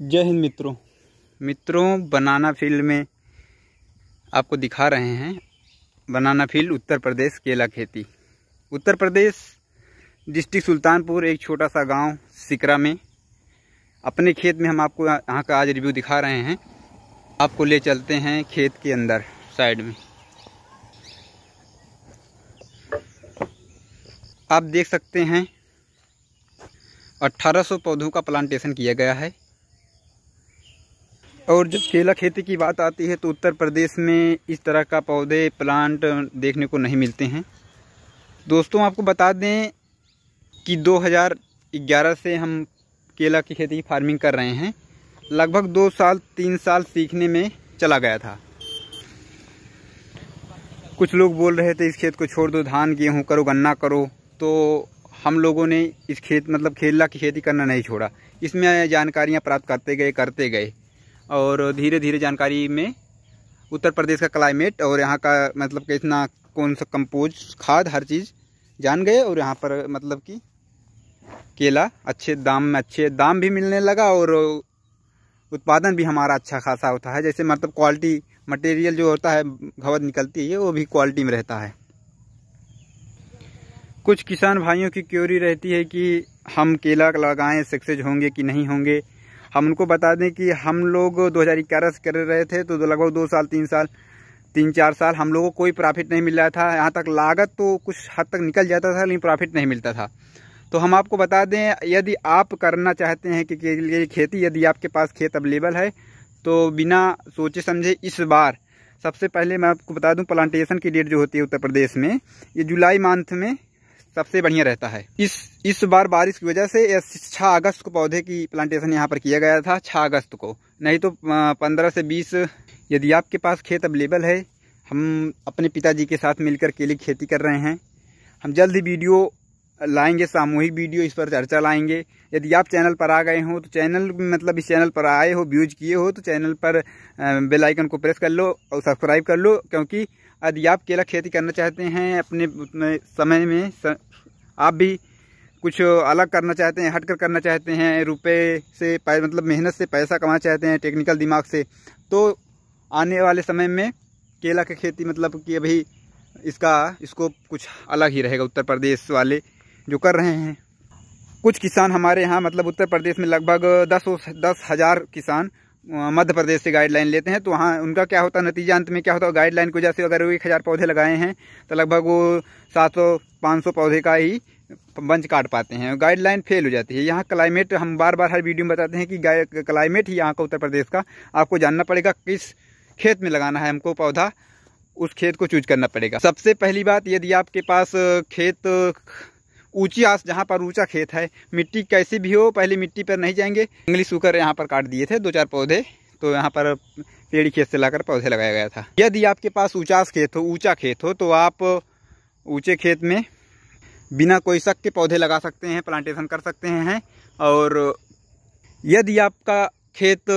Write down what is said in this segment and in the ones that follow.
जय हिंद मित्रों मित्रों बनाना फील्ड में आपको दिखा रहे हैं बनाना फील्ड उत्तर प्रदेश केला खेती उत्तर प्रदेश डिस्ट्रिक्ट सुल्तानपुर एक छोटा सा गांव सिकरा में अपने खेत में हम आपको यहाँ का आज रिव्यू दिखा रहे हैं आपको ले चलते हैं खेत के अंदर साइड में आप देख सकते हैं 1800 पौधों का प्लांटेशन किया गया है और जब केला खेती की बात आती है तो उत्तर प्रदेश में इस तरह का पौधे प्लांट देखने को नहीं मिलते हैं दोस्तों आपको बता दें कि 2011 से हम केला की खेती की फार्मिंग कर रहे हैं लगभग दो साल तीन साल सीखने में चला गया था कुछ लोग बोल रहे थे इस खेत को छोड़ दो धान गेहूँ करो गन्ना करो तो हम लोगों ने इस खेत मतलब केला की खेती करना नहीं छोड़ा इसमें जानकारियाँ प्राप्त करते गए करते गए और धीरे धीरे जानकारी में उत्तर प्रदेश का क्लाइमेट और यहाँ का मतलब कि इतना कौन सा कंपोज खाद हर चीज़ जान गए और यहाँ पर मतलब कि केला अच्छे दाम में अच्छे दाम भी मिलने लगा और उत्पादन भी हमारा अच्छा खासा होता है जैसे मतलब क्वालिटी मटेरियल जो होता है घवत निकलती है वो भी क्वालिटी में रहता है कुछ किसान भाइयों की क्योरी रहती है कि हम केला लगाएं सक्सेस होंगे कि नहीं होंगे हम उनको बता दें कि हम लोग दो से कर रहे थे तो लगभग दो साल तीन साल तीन चार साल हम लोगों को कोई प्रॉफिट नहीं मिल रहा था यहाँ तक लागत तो कुछ हद तक निकल जाता था लेकिन प्रॉफिट नहीं मिलता था तो हम आपको बता दें यदि आप करना चाहते हैं कि खेती यदि आपके पास खेत अवेलेबल है तो बिना सोचे समझे इस बार सबसे पहले मैं आपको बता दूं प्लांटेशन की डेट जो होती है उत्तर प्रदेश में ये जुलाई मंथ में सबसे बढ़िया रहता है इस इस बार बारिश की वजह से छः अगस्त को पौधे की प्लांटेशन यहाँ पर किया गया था छः अगस्त को नहीं तो पंद्रह से बीस यदि आपके पास खेत अवेलेबल है हम अपने पिताजी के साथ मिलकर केले की खेती कर रहे हैं हम जल्द ही वीडियो लाएंगे सामूहिक वीडियो इस पर चर्चा लाएंगे यदि आप चैनल पर आ गए हो तो चैनल मतलब इस चैनल पर आए हो व्यूज किए हो तो चैनल पर बेल आइकन को प्रेस कर लो और सब्सक्राइब कर लो क्योंकि यदि आप केला खेती करना चाहते हैं अपने समय में आप भी कुछ अलग करना चाहते हैं हटकर करना चाहते हैं रुपए से मतलब मेहनत से पैसा कमाना चाहते हैं टेक्निकल दिमाग से तो आने वाले समय में केला की के खेती मतलब कि अभी इसका इसको कुछ अलग ही रहेगा उत्तर प्रदेश वाले जो कर रहे हैं कुछ किसान हमारे यहाँ मतलब उत्तर प्रदेश में लगभग दस दस हज़ार किसान मध्य प्रदेश से गाइडलाइन लेते हैं तो वहाँ उनका क्या होता है नतीजा अंत में क्या होता है गाइडलाइन की वजह से अगर वो एक हज़ार पौधे लगाए हैं तो लगभग वो सात सौ पाँच सौ पौधे का ही बंच काट पाते हैं गाइडलाइन फेल हो जाती है यहाँ क्लाइमेट हम बार बार हर वीडियो में बताते हैं कि क्लाइमेट ही यहाँ का उत्तर प्रदेश का आपको जानना पड़ेगा किस खेत में लगाना है हमको पौधा उस खेत को चूज करना पड़ेगा सबसे पहली बात यदि आपके पास खेत ऊंची आस जहाँ पर ऊंचा खेत है मिट्टी कैसी भी हो पहले मिट्टी पर नहीं जाएंगे जंगली सूकर यहाँ पर काट दिए थे दो चार पौधे तो यहाँ पर पेड़ी खेत से लाकर पौधे लगाया गया था यदि आपके पास ऊँचास खेत हो ऊँचा खेत हो तो आप ऊँचे खेत में बिना कोई शक के पौधे लगा सकते हैं प्लांटेशन कर सकते हैं और यदि आपका खेत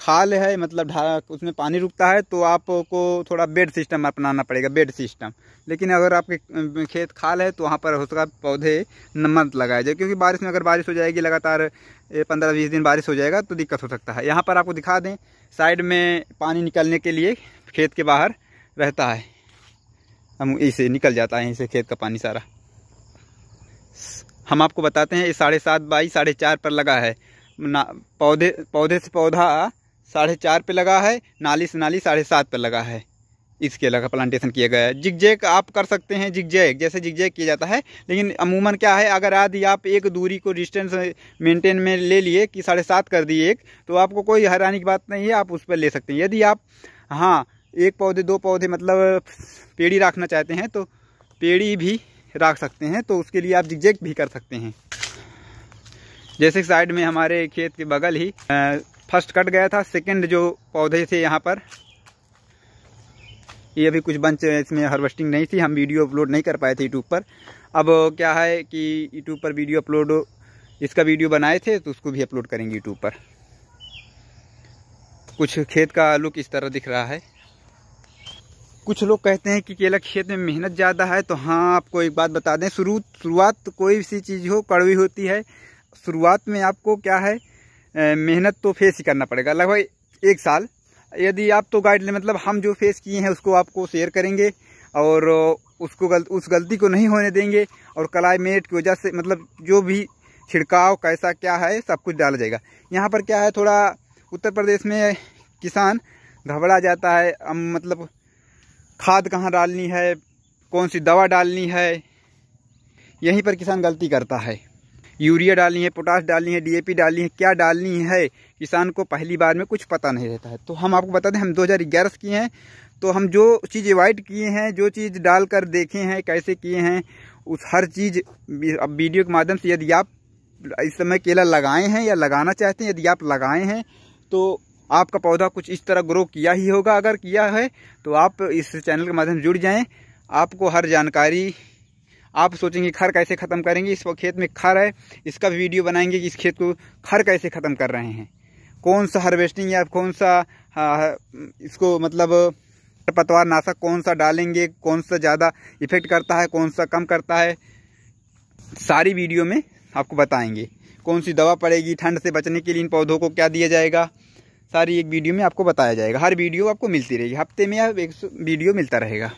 खाल है मतलब उसमें पानी रुकता है तो आपको थोड़ा बेड सिस्टम अपनाना पड़ेगा बेड सिस्टम लेकिन अगर आपके खेत खाल है तो वहाँ पर हो सका पौधे नमत लगाया जाए क्योंकि बारिश में अगर बारिश हो जाएगी लगातार पंद्रह बीस दिन बारिश हो जाएगा तो दिक्कत हो सकता है यहाँ पर आपको दिखा दें साइड में पानी निकलने के लिए खेत के बाहर रहता है हम इसे निकल जाता है इसे खेत का पानी सारा हम आपको बताते हैं ये साढ़े सात बाई साढ़े चार पर लगा है ना पौधे पौधे से पौधा साढ़े चार पर लगा है नाली से नाली साढ़े सात पर लगा है इसके अलावा प्लांटेशन किया गया है जिगजैक आप कर सकते हैं जिगजैक जैसे जिगजैक किया जाता है लेकिन अमूमन क्या है अगर आदि आप एक दूरी को डिस्टेंस मेंटेन में ले लिए कि साढ़े सात कर दिए एक तो आपको कोई हैरानी की बात नहीं है आप उस पर ले सकते हैं यदि आप हाँ एक पौधे दो पौधे मतलब पेड़ी रखना चाहते हैं तो पेड़ी भी रख सकते हैं तो उसके लिए आप जिगजैक भी कर सकते हैं जैसे साइड में हमारे खेत के बगल ही आ, फर्स्ट कट गया था सेकंड जो पौधे थे यहाँ पर ये अभी कुछ बंच इसमें हार्वेस्टिंग नहीं थी हम वीडियो अपलोड नहीं कर पाए थे यूट्यूब पर अब क्या है कि यूट्यूब पर वीडियो अपलोड इसका वीडियो बनाए थे तो उसको भी अपलोड करेंगे यूट्यूब पर कुछ खेत का लुक इस तरह दिख रहा है कुछ लोग कहते हैं कि केला खेत में मेहनत ज़्यादा है तो हाँ आपको एक बात बता दें शुरू शुरुआत कोई सी चीज़ हो कड़वी होती है शुरुआत में आपको क्या है मेहनत तो फेस ही करना पड़ेगा लगभग एक साल यदि आप तो गाइड मतलब हम जो फेस किए हैं उसको आपको शेयर करेंगे और उसको गल, उस गलती को नहीं होने देंगे और क्लाइमेट की वजह से मतलब जो भी छिड़काव कैसा क्या है सब कुछ डाला जाएगा यहाँ पर क्या है थोड़ा उत्तर प्रदेश में किसान घबरा जाता है हम मतलब खाद कहाँ डालनी है कौन सी दवा डालनी है यहीं पर किसान गलती करता है यूरिया डालनी है पोटास डालनी है डीएपी डालनी है क्या डालनी है किसान को पहली बार में कुछ पता नहीं रहता है तो हम आपको बता दें हम 2011 से किए हैं तो हम जो चीज़ अवॉइड किए हैं जो चीज़ डाल कर देखे हैं कैसे किए हैं उस हर चीज़ अब वीडियो के माध्यम से यदि आप इस समय केला लगाए हैं या लगाना चाहते हैं यदि आप लगाए हैं तो आपका पौधा कुछ इस तरह ग्रो किया ही होगा अगर किया है तो आप इस चैनल के माध्यम से जुड़ जाएँ आपको हर जानकारी आप सोचेंगे खर कैसे ख़त्म करेंगे इस खेत में खर है इसका भी वीडियो बनाएंगे कि इस खेत को खर कैसे ख़त्म कर रहे हैं कौन सा हार्वेस्टिंग या कौन सा इसको मतलब पतवार नाशक कौन सा डालेंगे कौन सा ज़्यादा इफेक्ट करता है कौन सा कम करता है सारी वीडियो में आपको बताएंगे कौन सी दवा पड़ेगी ठंड से बचने के लिए इन पौधों को क्या दिया जाएगा सारी एक वीडियो में आपको बताया जाएगा हर वीडियो आपको मिलती रहेगी हफ्ते में या एक वीडियो मिलता रहेगा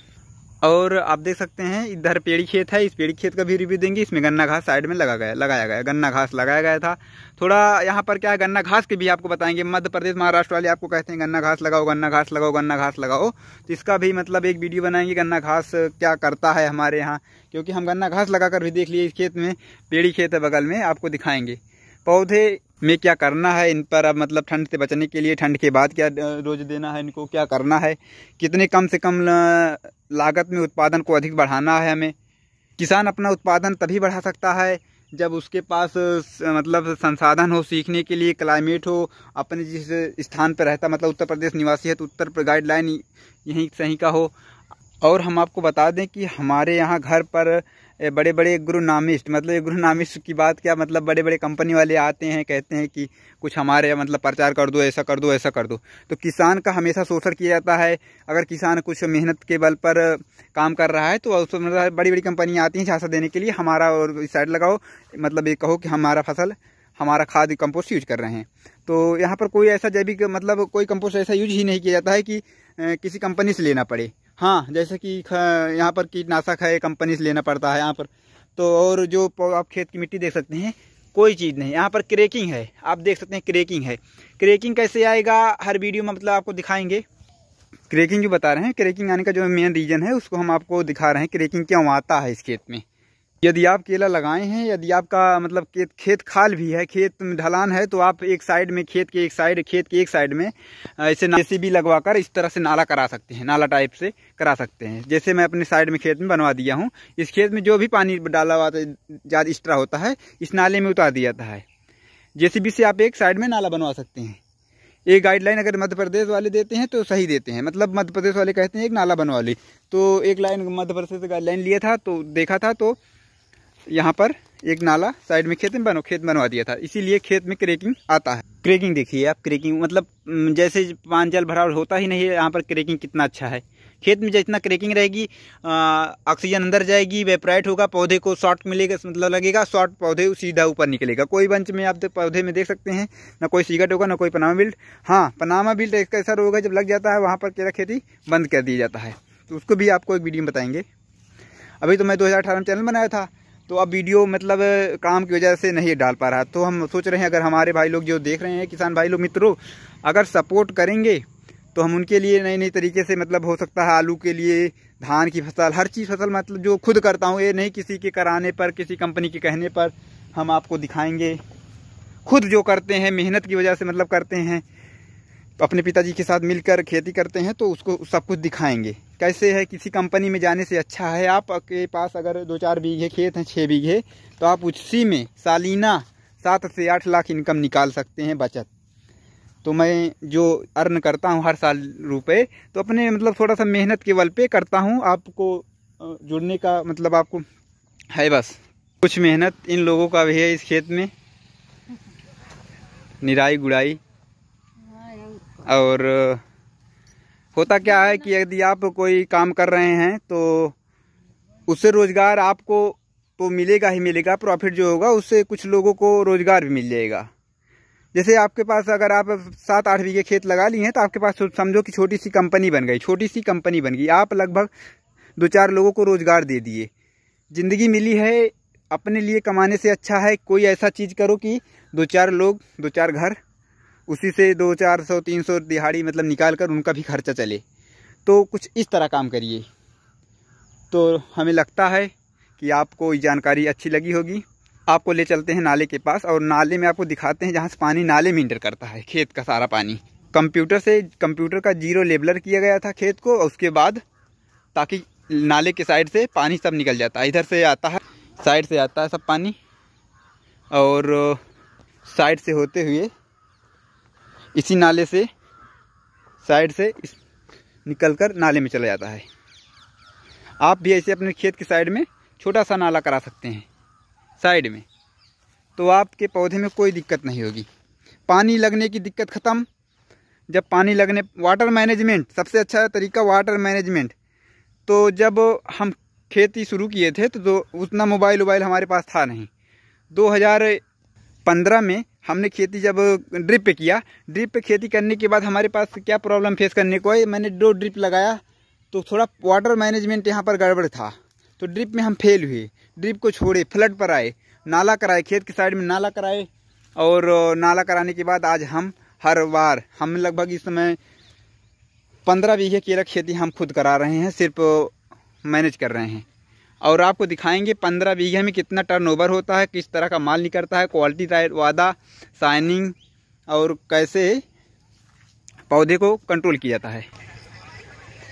और आप देख सकते हैं इधर पेड़ी खेत है इस पेड़ी खेत का भी रिव्यू देंगे इसमें गन्ना घास साइड में लगा गया लगाया गया गन्ना घास लगाया गया था थोड़ा यहाँ पर क्या है गन्ना घास के भी आपको बताएंगे मध्य प्रदेश महाराष्ट्र वाले आपको कहते हैं गन्ना घास लगाओ गन्ना घास लगाओ गन्ना घास लगाओ तो इसका भी मतलब एक वीडियो बनाएंगे गन्ना घास क्या करता है हमारे यहाँ क्योंकि हम गन्ना घास लगा भी देख लिए इस खेत में पेड़ी खेत है बगल में आपको दिखाएंगे पौधे में क्या करना है इन पर अब मतलब ठंड से बचने के लिए ठंड के बाद क्या रोज देना है इनको क्या करना है कितने कम से कम लागत में उत्पादन को अधिक बढ़ाना है हमें किसान अपना उत्पादन तभी बढ़ा सकता है जब उसके पास मतलब संसाधन हो सीखने के लिए क्लाइमेट हो अपने जिस स्थान पर रहता मतलब उत्तर प्रदेश निवासी है तो उत्तर गाइडलाइन यहीं सही का हो और हम आपको बता दें कि हमारे यहाँ घर पर बड़े बड़े गुरु नामिस्ट मतलब ये गुरु नामिस्ट की बात क्या मतलब बड़े बड़े कंपनी वाले आते हैं कहते हैं कि कुछ हमारे मतलब प्रचार कर दो ऐसा कर दो ऐसा कर दो तो किसान का हमेशा शोषण किया जाता है अगर किसान कुछ मेहनत के बल पर काम कर रहा है तो उसको मतलब बड़ी बड़ी कंपनियाँ आती हैं झांसा देने के लिए हमारा और साइड लगाओ मतलब ये कहो कि हमारा फसल हमारा खाद कंपोस्ट यूज कर रहे हैं तो यहाँ पर कोई ऐसा जैविक मतलब कोई कंपोस्ट ऐसा यूज ही नहीं किया जाता है कि किसी कंपनी से लेना पड़े हाँ जैसे कि यहाँ पर कीटनाशक है कंपनी से लेना पड़ता है यहाँ पर तो और जो आप खेत की मिट्टी देख सकते हैं कोई चीज़ नहीं यहाँ पर क्रेकिंग है आप देख सकते हैं क्रेकिंग है क्रेकिंग कैसे आएगा हर वीडियो में मतलब आपको दिखाएंगे क्रेकिंग जो बता रहे हैं क्रेकिंग आने का जो मेन रीज़न है उसको हम आपको दिखा रहे हैं क्रेकिंग क्यों आता है इस खेत में यदि आप केला लगाए हैं यदि आपका मतलब खेत खेत खाल भी है खेत में ढलान है तो आप एक साइड में खेत के एक साइड खेत के एक साइड में ऐसे जैसे भी लगवा कर इस तरह से नाला करा सकते हैं नाला टाइप से करा सकते हैं जैसे मैं अपने साइड में खेत में बनवा दिया हूँ इस खेत में जो भी पानी डाला हुआ ज़्यादा एक्स्ट्रा होता है इस नाले में उतार दिया जाता है जे से आप एक साइड में नाला बनवा सकते हैं ये गाइडलाइन अगर मध्य प्रदेश वाले देते हैं तो सही देते हैं मतलब मध्य प्रदेश वाले कहते हैं एक नाला बनवा ली तो एक लाइन मध्य प्रदेश से गाइडलाइन लिया था तो देखा था तो यहाँ पर एक नाला साइड में खेत में बनो खेत बनवा दिया था इसीलिए खेत में क्रेकिंग आता है क्रेकिंग देखिए आप क्रेकिंग मतलब जैसे पान जल भरा होता ही नहीं है यहाँ पर क्रेकिंग कितना अच्छा है खेत में जितना क्रेकिंग रहेगी ऑक्सीजन अंदर जाएगी वेपराइट होगा पौधे को शॉर्ट मिलेगा मतलब लगेगा शॉर्ट पौधे सीधा ऊपर निकलेगा कोई बंच में आप तो पौधे में देख सकते हैं ना कोई सिगरेट होगा ना कोई पनामा बिल्ट हाँ पनामा बिल्ट एक ऐसा रोग है जब लग जाता है वहाँ पर केला खेती बंद कर दिया जाता है तो उसको भी आपको एक वीडियो में बताएंगे अभी तो मैं दो में चैनल बनाया था तो अब वीडियो मतलब काम की वजह से नहीं डाल पा रहा तो हम सोच रहे हैं अगर हमारे भाई लोग जो देख रहे हैं किसान भाई लोग मित्रों अगर सपोर्ट करेंगे तो हम उनके लिए नए नए तरीके से मतलब हो सकता है आलू के लिए धान की फसल हर चीज़ फसल मतलब जो खुद करता हूँ ये नहीं किसी के कराने पर किसी कंपनी के कहने पर हम आपको दिखाएंगे खुद जो करते हैं मेहनत की वजह से मतलब करते हैं अपने पिताजी के साथ मिलकर खेती करते हैं तो उसको सब कुछ दिखाएंगे कैसे है किसी कंपनी में जाने से अच्छा है आपके पास अगर दो चार बीघे खेत हैं छः बीघे तो आप उसी में सालीना सात से आठ लाख इनकम निकाल सकते हैं बचत तो मैं जो अर्न करता हूँ हर साल रुपए तो अपने मतलब थोड़ा सा मेहनत के बल पे करता हूँ आपको जुड़ने का मतलब आपको है बस कुछ मेहनत इन लोगों का भी है इस खेत में निराई गुड़ाई और होता क्या है कि यदि आप कोई काम कर रहे हैं तो उससे रोज़गार आपको तो मिलेगा ही मिलेगा प्रॉफिट जो होगा उससे कुछ लोगों को रोज़गार भी मिल जाएगा जैसे आपके पास अगर आप सात आठ बीघे खेत लगा लिए हैं तो आपके पास समझो कि छोटी सी कंपनी बन गई छोटी सी कंपनी बन गई आप लगभग दो चार लोगों को रोज़गार दे दिए ज़िंदगी मिली है अपने लिए कमाने से अच्छा है कोई ऐसा चीज़ करो कि दो चार लोग दो चार घर उसी से दो चार सौ तीन सौ दिहाड़ी मतलब निकाल कर उनका भी खर्चा चले तो कुछ इस तरह काम करिए तो हमें लगता है कि आपको ये जानकारी अच्छी लगी होगी आपको ले चलते हैं नाले के पास और नाले में आपको दिखाते हैं जहाँ से पानी नाले में इंटर करता है खेत का सारा पानी कंप्यूटर से कंप्यूटर का जीरो लेबलर किया गया था खेत को और उसके बाद ताकि नाले के साइड से पानी सब निकल जाता है इधर से आता है साइड से आता है सब पानी और साइड से होते हुए इसी नाले से साइड से इस निकल कर नाले में चला जाता है आप भी ऐसे अपने खेत की साइड में छोटा सा नाला करा सकते हैं साइड में तो आपके पौधे में कोई दिक्कत नहीं होगी पानी लगने की दिक्कत ख़त्म जब पानी लगने वाटर मैनेजमेंट सबसे अच्छा तरीका वाटर मैनेजमेंट तो जब हम खेती शुरू किए थे तो, तो उतना मोबाइल वोबाइल हमारे पास था नहीं 2015 में हमने खेती जब ड्रिप पे किया ड्रिप पे खेती करने के बाद हमारे पास क्या प्रॉब्लम फेस करने को है मैंने दो ड्रिप लगाया तो थोड़ा वाटर मैनेजमेंट यहाँ पर गड़बड़ था तो ड्रिप में हम फेल हुए ड्रिप को छोड़े फ्लड पर आए नाला कराए खेत के साइड में नाला कराए और नाला कराने के बाद आज हम हर बार हम लगभग इस समय पंद्रह बीघे केला खेती हम खुद करा रहे हैं सिर्फ मैनेज कर रहे हैं और आपको दिखाएंगे पंद्रह बीघे में कितना टर्नओवर होता है किस तरह का माल निकलता है क्वालिटी वादा साइनिंग और कैसे पौधे को कंट्रोल किया जाता है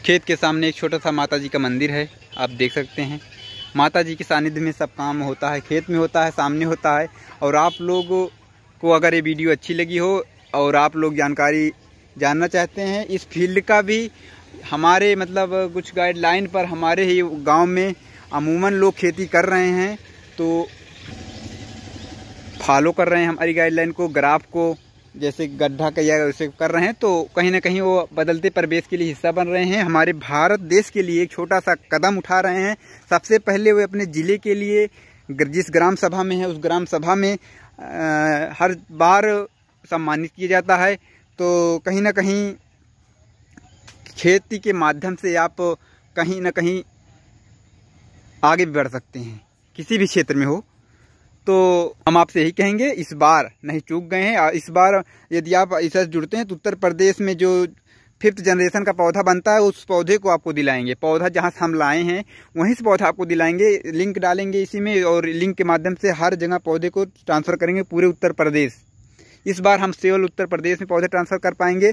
खेत के सामने एक छोटा सा माता जी का मंदिर है आप देख सकते हैं माता जी के सानिध्य में सब काम होता है खेत में होता है सामने होता है और आप लोग को अगर ये वीडियो अच्छी लगी हो और आप लोग जानकारी जानना चाहते हैं इस फील्ड का भी हमारे मतलब कुछ गाइडलाइन पर हमारे ही गांव में अमूमन लोग खेती कर रहे हैं तो फॉलो कर रहे हैं हमारी गाइडलाइन को ग्राफ को जैसे गड्ढा का या उसे कर रहे हैं तो कहीं ना कहीं वो बदलते परिवेश के लिए हिस्सा बन रहे हैं हमारे भारत देश के लिए एक छोटा सा कदम उठा रहे हैं सबसे पहले वे अपने ज़िले के लिए जिस ग्राम सभा में है उस ग्राम सभा में आ, हर बार सम्मानित किया जाता है तो कहीं ना कहीं खेती के माध्यम से आप कहीं ना कहीं आगे भी बढ़ सकते हैं किसी भी क्षेत्र में हो तो हम आपसे यही कहेंगे इस बार नहीं चूक गए हैं इस बार यदि आप इससे जुड़ते हैं तो उत्तर प्रदेश में जो फिफ्थ जनरेशन का पौधा बनता है उस पौधे को आपको दिलाएंगे पौधा जहाँ से हम लाए हैं वहीं से पौधा आपको दिलाएंगे लिंक डालेंगे इसी में और लिंक के माध्यम से हर जगह पौधे को ट्रांसफ़र करेंगे पूरे उत्तर प्रदेश इस बार हम सेवल उत्तर प्रदेश में पौधे ट्रांसफ़र कर पाएंगे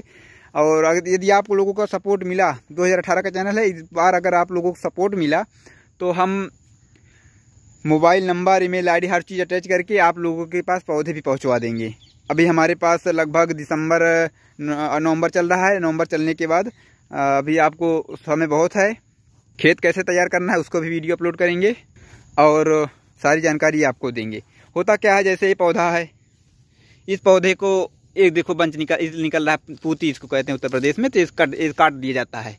और यदि आप लोगों का सपोर्ट मिला 2018 का चैनल है इस बार अगर आप लोगों को सपोर्ट मिला तो हम मोबाइल नंबर ईमेल आईडी हर चीज़ अटैच करके आप लोगों के पास पौधे भी पहुंचवा देंगे अभी हमारे पास लगभग दिसंबर नवंबर चल रहा है नवंबर चलने के बाद अभी आपको समय बहुत है खेत कैसे तैयार करना है उसको भी वीडियो अपलोड करेंगे और सारी जानकारी आपको देंगे होता क्या है जैसे ये पौधा है इस पौधे को एक देखो बंच निकल निकल रहा है पूती इसको कहते हैं उत्तर प्रदेश में तो इस काट इस काट दिया जाता है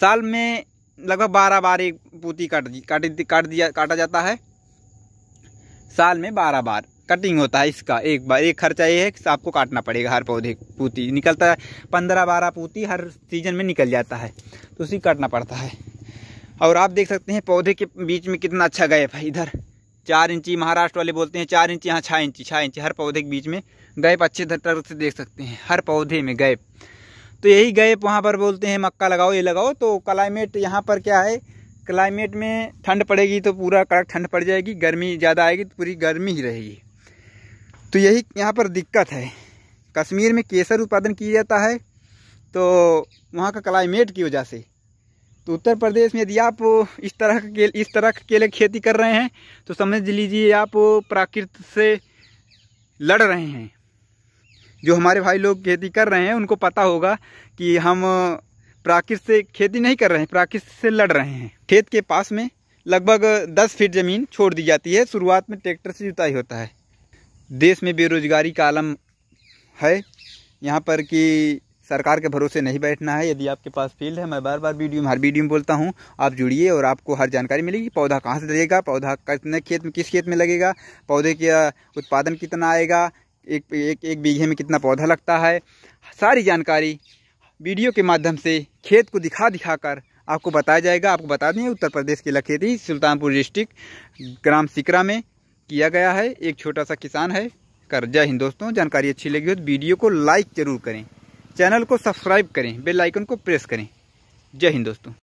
साल में लगभग बारह बार एक पोती काट काट काट दिया काटा जाता है साल में बारह बार कटिंग होता है इसका एक बार एक खर्चा ये है कि आपको काटना पड़ेगा हर पौधे पूती निकलता है पंद्रह बारह पूती हर सीजन में निकल जाता है तो उसी काटना पड़ता है और आप देख सकते हैं पौधे के बीच में कितना अच्छा गैप है इधर चार इंची महाराष्ट्र वाले बोलते हैं चार इंची यहाँ छः इंची छः इंची हर पौधे के बीच में गैप अच्छे तरह से देख सकते हैं हर पौधे में गैप तो यही गैप वहाँ पर बोलते हैं मक्का लगाओ ये लगाओ तो क्लाइमेट यहाँ पर क्या है क्लाइमेट में ठंड पड़ेगी तो पूरा कड़क ठंड पड़ जाएगी गर्मी ज़्यादा आएगी तो पूरी गर्मी ही रहेगी तो यही यहाँ पर दिक्कत है कश्मीर में केसर उत्पादन किया जाता है तो वहाँ का क्लाइमेट की वजह से तो उत्तर प्रदेश में यदि आप इस तरह के इस तरह के केले खेती कर रहे हैं तो समझ लीजिए आप प्राकृत से लड़ रहे हैं जो हमारे भाई लोग खेती कर रहे हैं उनको पता होगा कि हम प्राकृत से खेती नहीं कर रहे हैं प्राकृत से लड़ रहे हैं खेत के पास में लगभग दस फीट ज़मीन छोड़ दी जाती है शुरुआत में ट्रैक्टर से जुताई होता है देश में बेरोजगारी का आलम है यहाँ पर कि सरकार के भरोसे नहीं बैठना है यदि आपके पास फील्ड है मैं बार बार वीडियो में हर वीडियो में बोलता हूँ आप जुड़िए और आपको हर जानकारी मिलेगी पौधा कहाँ से लगेगा पौधा कितने खेत में किस खेत में लगेगा पौधे का उत्पादन कितना आएगा एक एक एक बीघे में कितना पौधा लगता है सारी जानकारी वीडियो के माध्यम से खेत को दिखा दिखा कर आपको बताया जाएगा आपको बता दें उत्तर प्रदेश के लखेरी सुल्तानपुर डिस्ट्रिक्ट ग्राम सिकरा में किया गया है एक छोटा सा किसान है कर जय हिंद दोस्तों जानकारी अच्छी लगी हो तो वीडियो को लाइक ज़रूर करें चैनल को सब्सक्राइब करें बेल आइकन को प्रेस करें जय हिंद दोस्तों